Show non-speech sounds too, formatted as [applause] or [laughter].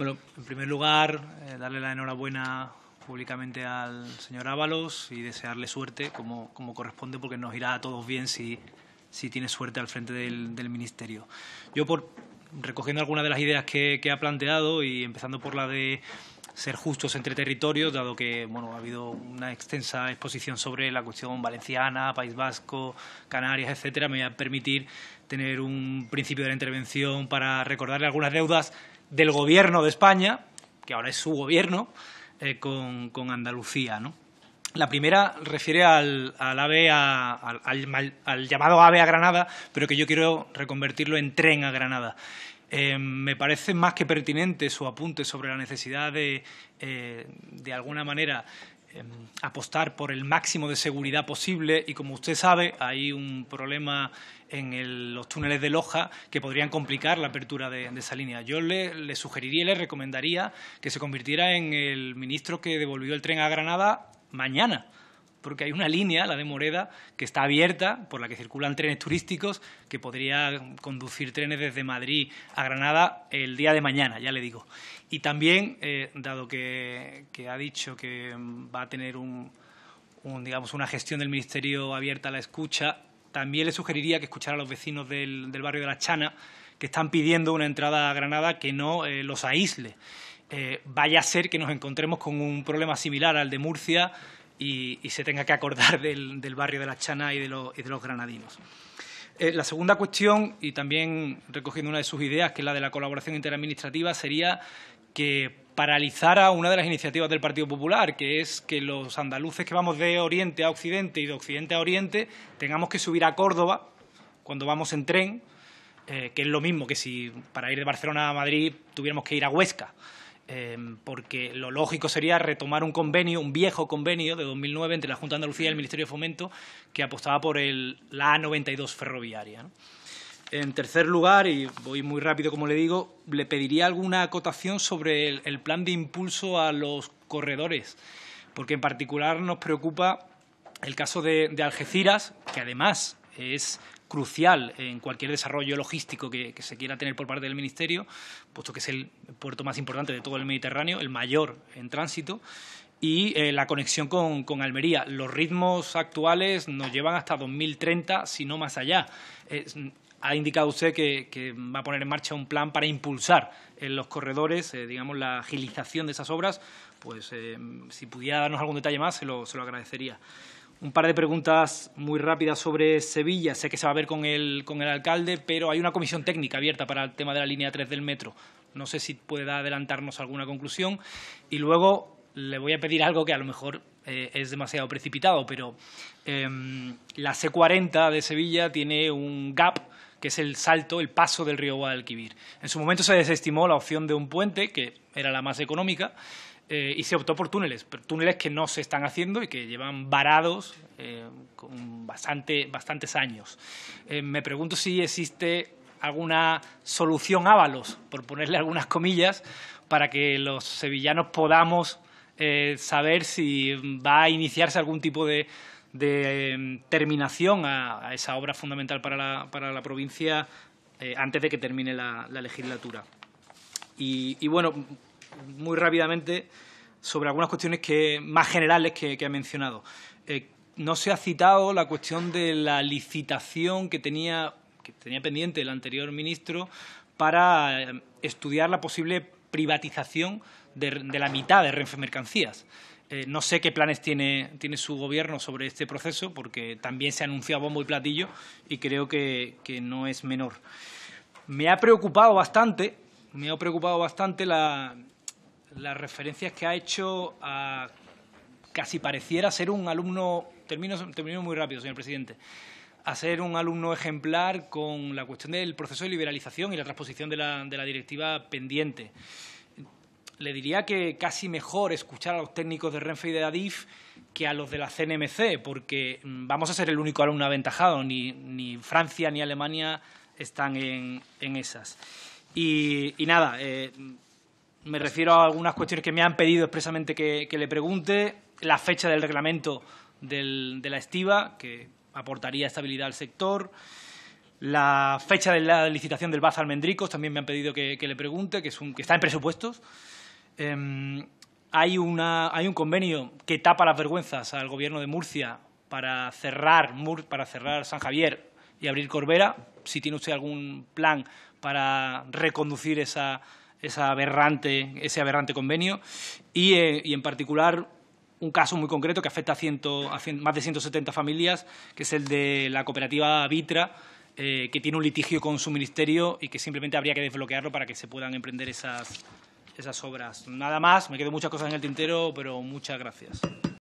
Bueno, en primer lugar, eh, darle la enhorabuena públicamente al señor Ábalos y desearle suerte como, corresponde, porque nos irá a todos bien si, tiene suerte al frente del, Ministerio. Yo, por recogiendo algunas de las ideas que, ha planteado y empezando por la de ser justos entre territorios, dado que bueno, ha habido una extensa exposición sobre la cuestión valenciana, País Vasco, Canarias, etcétera, me voy a permitir tener un principio de la intervención para recordarle algunas deudas del gobierno de España, que ahora es su gobierno, eh, con, Andalucía. ¿no? La primera refiere al, a, llamado AVE a Granada, pero que yo quiero reconvertirlo en tren a Granada. Eh, me parece más que pertinente su apunte sobre la necesidad de, eh, de alguna manera, Em, apostar por el máximo de seguridad posible y como usted sabe hay un problema en los túneles de Loja que podrían complicar la apertura de, esa línea. Yo le, le, sugeriría y le recomendaría que se convirtiera en el ministro que devolvió el tren a Granada mañana porque hay una línea, la de Moreda, que está abierta, por la que circulan trenes turísticos, que podría conducir trenes desde Madrid a Granada el día de mañana, ya le digo. Y también, eh, dado que, ha dicho que va a tener un, digamos, una gestión del Ministerio abierta a la escucha, también le sugeriría que escuchara a los vecinos del, barrio de La Chana, que están pidiendo una entrada a Granada que no eh, los aísle. Eh, vaya a ser que nos encontremos con un problema similar al de Murcia, y, se tenga que acordar [laughs] del, barrio de la Chana y de, los granadinos. Eh, la segunda cuestión, y también recogiendo una de sus ideas, que es la de la colaboración interadministrativa, sería que paralizara una de las iniciativas del Partido Popular, que es que los andaluces que vamos de Oriente a Occidente y de Occidente a Oriente tengamos que subir a Córdoba cuando vamos en tren, eh, que es lo mismo que si para ir de Barcelona a Madrid tuviéramos que ir a Huesca. Em, porque lo lógico sería retomar un convenio, un viejo convenio de 2009 entre la Junta de Andalucía y el Ministerio de Fomento que apostaba por el, la A92 ferroviaria. En tercer lugar, y voy muy rápido como le digo, le pediría alguna acotación sobre el, plan de impulso a los corredores, porque en particular nos preocupa el caso de Algeciras, que además es crucial en cualquier desarrollo logístico que, se quiera tener por parte del Ministerio, puesto que es el puerto más importante de todo el Mediterráneo, el mayor en tránsito, y eh, la conexión con, Almería. Los ritmos actuales nos llevan hasta 2030, si no más allá. ha indicado usted que, va a poner en marcha un plan para impulsar en los corredores, eh, digamos, la agilización de esas obras. Pues eh, si pudiera darnos algún detalle más, se lo agradecería. Un par de preguntas muy rápidas sobre Sevilla. Sé que se va a ver con el, alcalde, pero hay una comisión técnica abierta para el tema de la línea 3 del metro. No sé si puede adelantarnos alguna conclusión. Y luego le voy a pedir algo que a lo mejor eh, es demasiado precipitado, pero em, la C40 de Sevilla tiene un gap que es el salto, el paso del río Guadalquivir. En su momento se desestimó la opción de un puente, que era la más económica, eh, y se optó por túneles, pero túneles que no se están haciendo y que llevan varados eh, con bastante, bastantes años. Eh, me pregunto si existe alguna solución Ábalos, por ponerle algunas comillas, para que los sevillanos podamos saber si va a iniciarse algún tipo de, em, terminación a, esa obra fundamental para la, para la provincia antes de que termine la, legislatura. y bueno, muy rápidamente sobre algunas cuestiones que, más generales que, ha mencionado. Eh, no se ha citado la cuestión de la licitación que tenía, que tenía pendiente el anterior ministro para eh, estudiar la posible privatización de, la mitad de Renfe Mercancías. Eh, no sé qué planes tiene, su gobierno sobre este proceso, porque también se ha anunciado bombo y platillo y creo que, que no es menor. Me ha preocupado bastante, me ha preocupado bastante la, las referencias que ha hecho a casi pareciera ser un alumno, termino, muy rápido, señor presidente, a ser un alumno ejemplar con la cuestión del proceso de liberalización y la transposición de la, directiva pendiente. Le diría que casi mejor escuchar a los técnicos de Renfe y de Adif que a los de la CNMC, porque mm, vamos a ser el único alumno aventajado, ni, ni Francia ni Alemania están en, esas. Y, nada, eh, me refiero a algunas cuestiones que me han pedido expresamente que, le pregunte, la fecha del reglamento de la estiva, que aportaría estabilidad al sector, la fecha de la licitación del Baz Almendricos, también me han pedido que, le pregunte, que, está en presupuestos. Em, hay, hay un convenio que tapa las vergüenzas al Gobierno de Murcia para cerrar, Mur, para cerrar San Javier y abrir Corbera. Si tiene usted algún plan para reconducir esa, ese aberrante convenio eh, y, en particular un caso muy concreto que afecta a, más de 170 familias, que es el de la cooperativa Vitra, eh, que tiene un litigio con su ministerio y que simplemente habría que desbloquearlo para que se puedan emprender esas, esas obras. Nada más, me quedo muchas cosas en el tintero, pero muchas gracias.